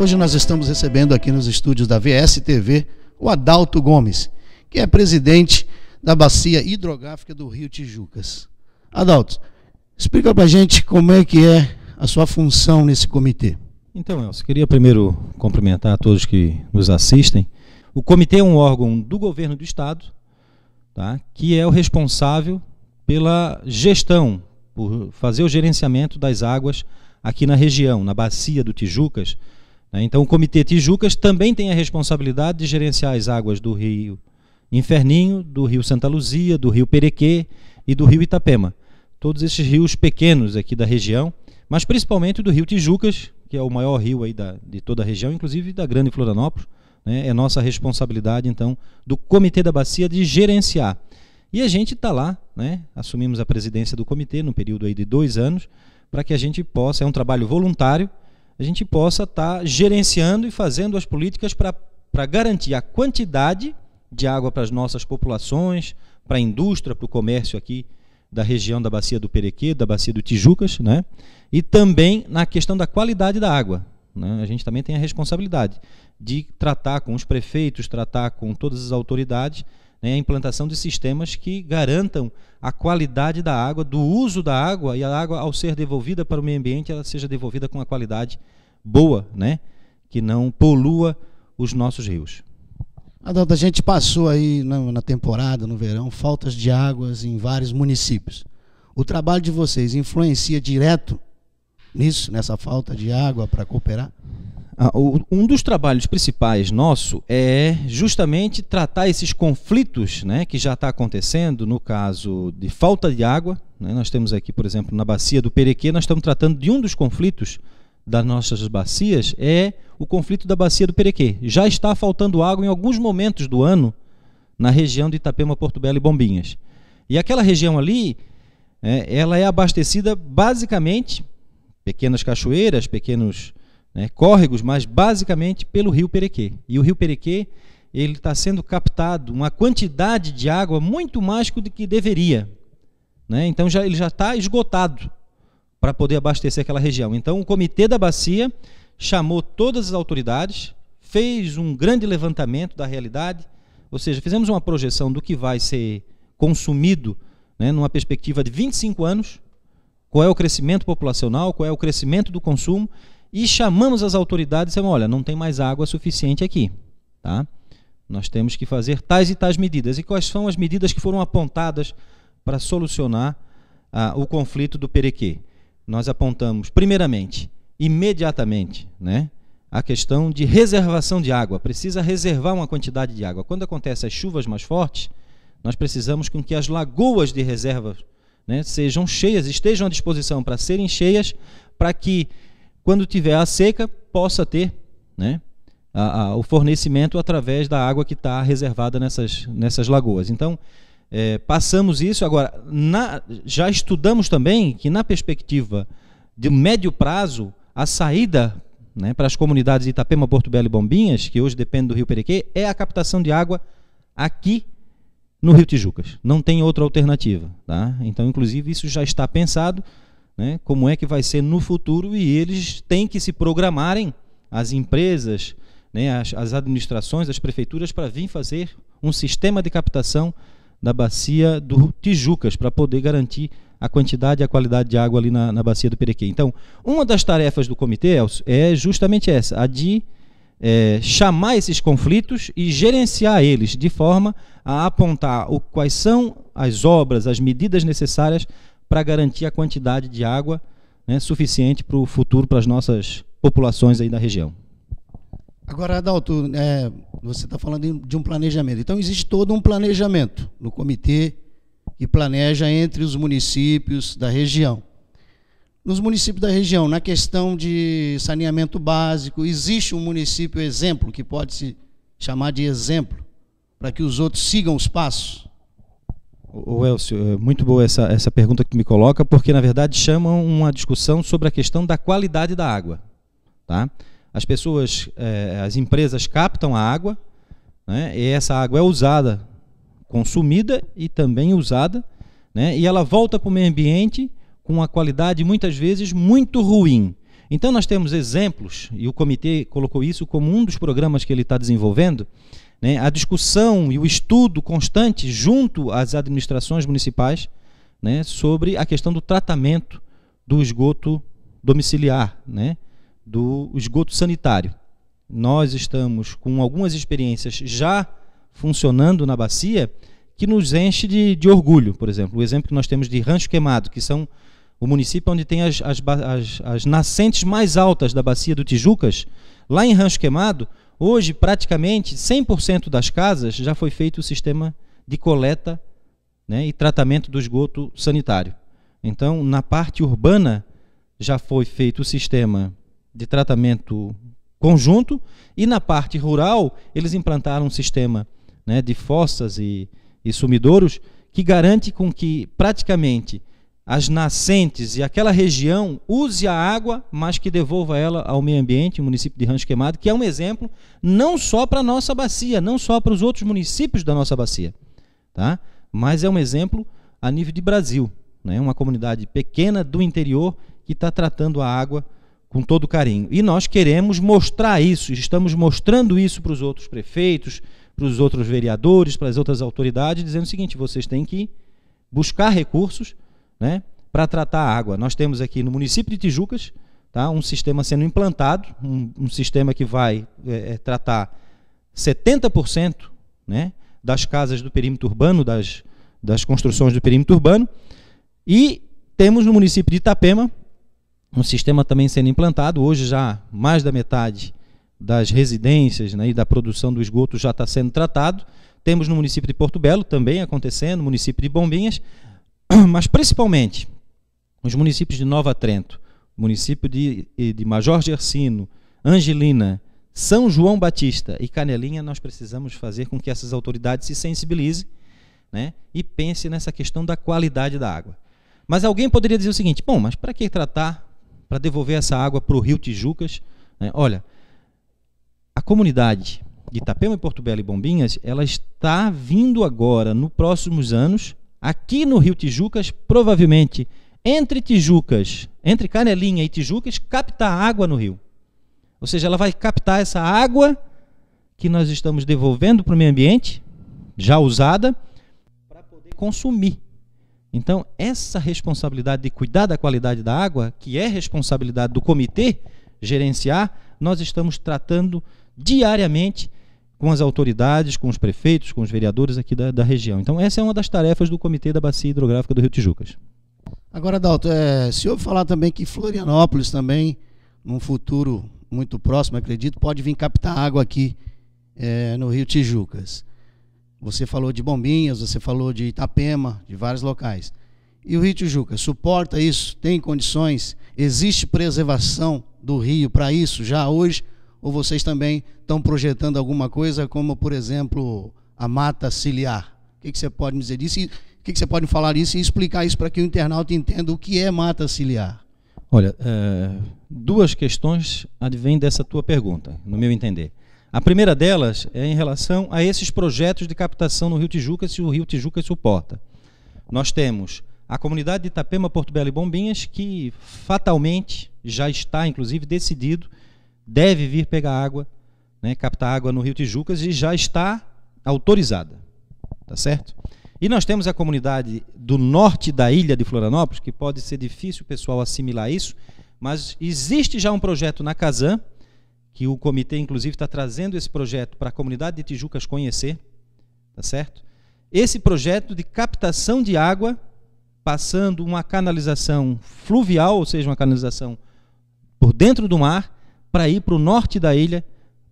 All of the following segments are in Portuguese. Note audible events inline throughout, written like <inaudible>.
Hoje nós estamos recebendo aqui nos estúdios da VSTV o Adalto Gomes, que é presidente da bacia hidrográfica do Rio Tijucas. Adalto, explica para a gente como é que é a sua função nesse comitê. Então, Elcio, queria primeiro cumprimentar a todos que nos assistem. O comitê é um órgão do governo do Estado, tá, que é o responsável pela gestão, por fazer o gerenciamento das águas aqui na região, na bacia do Tijucas, né? Então, o Comitê Tijucas também tem a responsabilidade de gerenciar as águas do rio Inferninho, do rio Santa Luzia, do rio Perequê e do rio Itapema. Todos esses rios pequenos aqui da região, mas principalmente do rio Tijucas, que é o maior rio aí da, de toda a região, inclusive da Grande Florianópolis. Né? É nossa responsabilidade, então, do Comitê da Bacia de gerenciar. E a gente está lá, né? assumimos a presidência do comitê no período aí de dois anos, para que a gente possa, é um trabalho voluntário, a gente possa estar tá gerenciando e fazendo as políticas para garantir a quantidade de água para as nossas populações, para a indústria, para o comércio aqui da região da Bacia do Perequê, da Bacia do Tijucas, né? e também na questão da qualidade da água. Né? A gente também tem a responsabilidade de tratar com os prefeitos, tratar com todas as autoridades né, a implantação de sistemas que garantam a qualidade da água, do uso da água, e a água, ao ser devolvida para o meio ambiente, ela seja devolvida com uma qualidade boa, né, que não polua os nossos rios. Adalto, a gente passou aí na temporada, no verão, faltas de águas em vários municípios. O trabalho de vocês influencia direto nisso, nessa falta de água para cooperar? Ah, um dos trabalhos principais nosso é justamente tratar esses conflitos né, que já está acontecendo no caso de falta de água. Né, nós temos aqui, por exemplo, na bacia do Perequê, nós estamos tratando de um dos conflitos das nossas bacias, é o conflito da bacia do Perequê. Já está faltando água em alguns momentos do ano na região de Itapema, Porto Belo e Bombinhas. E aquela região ali, é, ela é abastecida basicamente, pequenas cachoeiras, pequenos né, córregos, mas basicamente pelo rio Perequê. E o rio Perequê ele está sendo captado uma quantidade de água muito mais do que deveria. Né? Então já, ele já está esgotado para poder abastecer aquela região. Então o comitê da bacia chamou todas as autoridades, fez um grande levantamento da realidade, ou seja, fizemos uma projeção do que vai ser consumido né, numa perspectiva de 25 anos, qual é o crescimento populacional, qual é o crescimento do consumo, e chamamos as autoridades e dizemos, olha, não tem mais água suficiente aqui, tá? Nós temos que fazer tais e tais medidas. E quais são as medidas que foram apontadas para solucionar ah, o conflito do Perequê? Nós apontamos, primeiramente, imediatamente, né? A questão de reservação de água. Precisa reservar uma quantidade de água. Quando acontecem as chuvas mais fortes, nós precisamos com que as lagoas de reserva né, sejam cheias, estejam à disposição para serem cheias, para que quando tiver a seca, possa ter né, a, a, o fornecimento através da água que está reservada nessas, nessas lagoas. Então, é, passamos isso. Agora, na, já estudamos também que, na perspectiva de médio prazo, a saída né, para as comunidades de Itapema, Porto Belo e Bombinhas, que hoje dependem do Rio Perequê, é a captação de água aqui no Rio Tijucas. Não tem outra alternativa. Tá? Então, inclusive, isso já está pensado né, como é que vai ser no futuro e eles têm que se programarem, as empresas, né, as, as administrações, as prefeituras, para vir fazer um sistema de captação da bacia do Tijucas, para poder garantir a quantidade e a qualidade de água ali na, na bacia do Perequê. Então, uma das tarefas do comitê, Elcio, é justamente essa, a de é, chamar esses conflitos e gerenciar eles de forma a apontar o, quais são as obras, as medidas necessárias para garantir a quantidade de água né, suficiente para o futuro, para as nossas populações aí da região. Agora, Adalto, é, você está falando de um planejamento. Então, existe todo um planejamento no comitê que planeja entre os municípios da região. Nos municípios da região, na questão de saneamento básico, existe um município exemplo, que pode se chamar de exemplo, para que os outros sigam os passos? O Elcio, eh, muito boa essa, essa pergunta que me coloca, porque na verdade chama uma discussão sobre a questão da qualidade da água. Tá? As pessoas, eh, as empresas captam a água, né, e essa água é usada, consumida e também usada, né, e ela volta para o meio ambiente com uma qualidade muitas vezes muito ruim. Então nós temos exemplos, e o comitê colocou isso como um dos programas que ele está desenvolvendo, né? A discussão e o estudo constante junto às administrações municipais né, sobre a questão do tratamento do esgoto domiciliar, né, do esgoto sanitário. Nós estamos com algumas experiências já funcionando na bacia que nos enche de, de orgulho, por exemplo. O exemplo que nós temos de Rancho Queimado, que são o município onde tem as, as, as, as nascentes mais altas da bacia do Tijucas, lá em Rancho Queimado, hoje praticamente 100% das casas já foi feito o sistema de coleta né, e tratamento do esgoto sanitário. Então, na parte urbana, já foi feito o sistema de tratamento conjunto e na parte rural eles implantaram um sistema né, de fossas e, e, sumidouros que garante com que praticamente as nascentes e aquela região use a água, mas que devolva ela ao meio ambiente, o município de Rancho Queimado, que é um exemplo não só para a nossa bacia, não só para os outros municípios da nossa bacia, tá? mas é um exemplo a nível de Brasil. Né? Uma comunidade pequena do interior que está tratando a água com todo carinho. E nós queremos mostrar isso, estamos mostrando isso para os outros prefeitos, para os outros vereadores, para as outras autoridades, dizendo o seguinte: vocês têm que buscar recursos né, para tratar a água. Nós temos aqui no município de Tijucas tá, um sistema sendo implantado, um, um sistema que vai é, é tratar 70% né, das casas do perímetro urbano, das, das construções do perímetro urbano. E temos no município de Itapema um sistema também sendo implantado. Hoje já mais da metade das residências né, e da produção do esgoto já está sendo tratado. Temos no município de Porto Belo também acontecendo, no município de Bombinhas. <clears throat> mas principalmente os municípios de Nova Trento, município de, de Major Gersino, Angelina, São João Batista e Canelinha, nós precisamos fazer com que essas autoridades se sensibilizem né, e pensem nessa questão da qualidade da água. Mas alguém poderia dizer o seguinte: bom, mas para que tratar, para devolver essa água para o rio Tijucas? Né? Olha, a comunidade de Itapema e Porto Belo e Bombinhas, ela está vindo agora, nos próximos anos, Aqui no Rio Tijucas, provavelmente entre Tijucas, entre Canelinha e Tijucas, captar água no rio. Ou seja, ela vai captar essa água que nós estamos devolvendo para o meio ambiente, já usada, para poder consumir. Então, essa responsabilidade de cuidar da qualidade da água, que é responsabilidade do comitê gerenciar, nós estamos tratando diariamente com as autoridades, com os prefeitos, com os vereadores aqui da, da região. Então, essa é uma das tarefas do Comitê da Bacia Hidrográfica do Rio Tijucas. Agora, Dalton, é, se ouve falar também que Florianópolis também, num futuro muito próximo, acredito, pode vir captar água aqui é, no Rio Tijucas. Você falou de Bombinhas, você falou de Itapema, de vários locais. E o Rio Tijuca suporta isso? Tem condições? Existe preservação do rio para isso já hoje? Ou vocês também estão projetando alguma coisa, como, por exemplo, a mata ciliar? O que, que você pode me dizer disso? E, o que, que você pode falar isso e explicar isso para que o internauta entenda o que é mata ciliar? Olha, é, duas questões advêm dessa tua pergunta, no meu entender. A primeira delas é em relação a esses projetos de captação no Rio Tijuca, se o Rio Tijuca suporta. Nós temos a comunidade de Itapema, Porto Belo e Bombinhas, que fatalmente já está, inclusive, decidido deve vir pegar água, né, captar água no Rio Tijucas e já está autorizada. Tá certo? E nós temos a comunidade do norte da ilha de Florianópolis, que pode ser difícil o pessoal assimilar isso, mas existe já um projeto na Casan, que o comitê inclusive está trazendo esse projeto para a comunidade de Tijucas conhecer, tá certo? Esse projeto de captação de água passando uma canalização fluvial, ou seja, uma canalização por dentro do mar, para ir para o norte da ilha,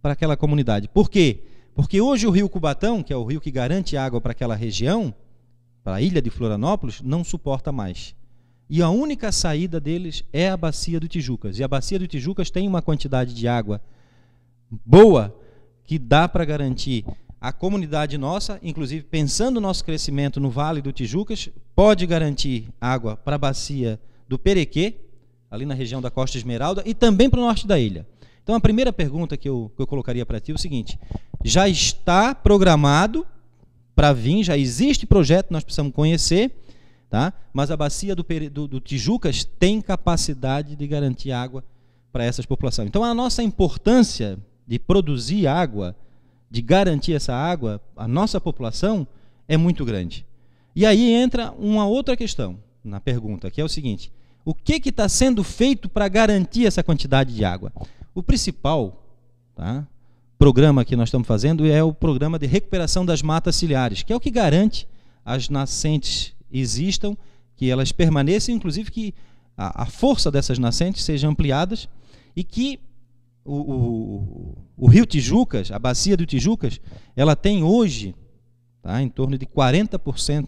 para aquela comunidade. Por quê? Porque hoje o rio Cubatão, que é o rio que garante água para aquela região, para a ilha de Florianópolis, não suporta mais. E a única saída deles é a bacia do Tijucas. E a bacia do Tijucas tem uma quantidade de água boa que dá para garantir a comunidade nossa, inclusive pensando o nosso crescimento no Vale do Tijucas, pode garantir água para a bacia do Perequê, ali na região da Costa Esmeralda e também para o norte da ilha. Então, a primeira pergunta que eu, que eu colocaria para ti é o seguinte: já está programado para vir, já existe projeto, nós precisamos conhecer, tá? mas a bacia do, do, do Tijucas tem capacidade de garantir água para essas populações. Então, a nossa importância de produzir água, de garantir essa água à nossa população, é muito grande. E aí entra uma outra questão na pergunta, que é o seguinte: o que está sendo feito para garantir essa quantidade de água? O principal tá, programa que nós estamos fazendo é o programa de recuperação das matas ciliares, que é o que garante as nascentes existam, que elas permaneçam, inclusive que a, a força dessas nascentes seja ampliadas e que o, o, o, rio Tijucas, a bacia do Tijucas, ela tem hoje tá, em torno de 40%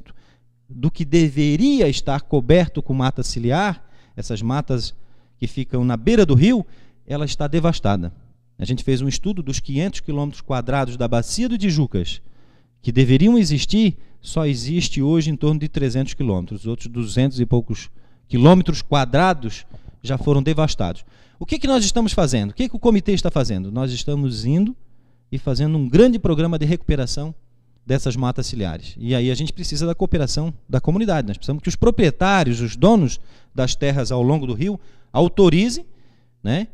do que deveria estar coberto com mata ciliar essas matas que ficam na beira do rio, ela está devastada. A gente fez um estudo dos 500 quilômetros quadrados da bacia do Tijucas, que deveriam existir, só existe hoje em torno de 300 quilômetros. Os outros 200 e poucos quilômetros quadrados já foram devastados. O que, é que nós estamos fazendo? O que, é que o comitê está fazendo? Nós estamos indo e fazendo um grande programa de recuperação dessas matas ciliares. E aí a gente precisa da cooperação da comunidade. Nós precisamos que os proprietários, os donos das terras ao longo do rio, autorizem né,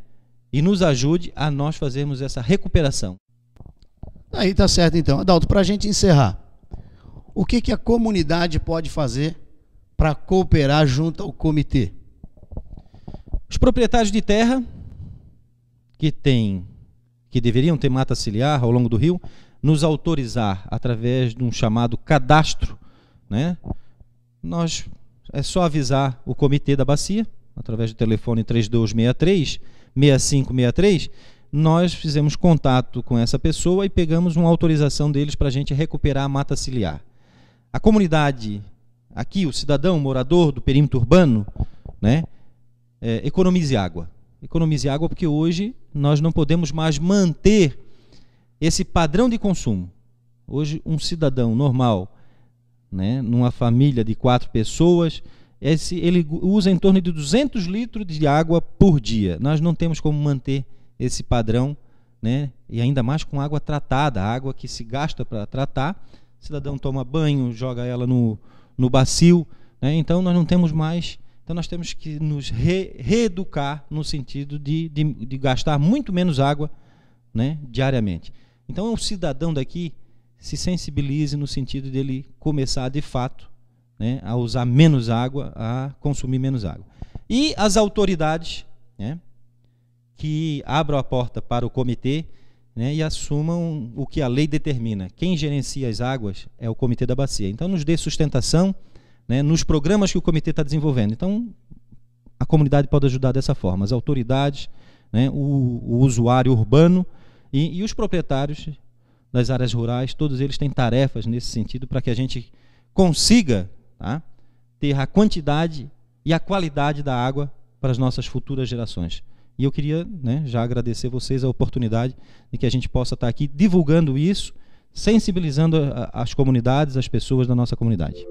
e nos ajude a nós fazermos essa recuperação. Aí tá certo então. Adalto, para a gente encerrar, o que, que a comunidade pode fazer para cooperar junto ao comitê? Os proprietários de terra que têm que deveriam ter mata ciliar ao longo do rio, nos autorizar através de um chamado cadastro, né? Nós é só avisar o comitê da bacia através do telefone 3263 6563 nós fizemos contato com essa pessoa e pegamos uma autorização deles para a gente recuperar a mata ciliar. A comunidade, aqui, o cidadão, o morador do perímetro urbano, né, é, economize água. Economize água porque hoje nós não podemos mais manter esse padrão de consumo. Hoje, um cidadão normal, né, numa família de quatro pessoas, esse, ele usa em torno de 200 litros de água por dia. Nós não temos como manter esse padrão, né, e ainda mais com água tratada, água que se gasta para tratar. O cidadão toma banho, joga ela no, no bacio. Né, então, nós não temos mais. Então, nós temos que nos re, reeducar no sentido de, de, de gastar muito menos água né, diariamente. Então, um cidadão daqui se sensibilize no sentido dele começar de fato né, a usar menos água, a consumir menos água. E as autoridades né, que abram a porta para o comitê né, e assumam o que a lei determina. Quem gerencia as águas é o comitê da bacia. Então, nos dê sustentação né, nos programas que o comitê está desenvolvendo. Então, a comunidade pode ajudar dessa forma. As autoridades, né, o, o usuário urbano e, e os proprietários das áreas rurais, todos eles têm tarefas nesse sentido para que a gente consiga tá, ter a quantidade e a qualidade da água para as nossas futuras gerações. E eu queria né, já agradecer vocês a oportunidade de que a gente possa estar aqui divulgando isso, sensibilizando a, as comunidades, as pessoas da nossa comunidade.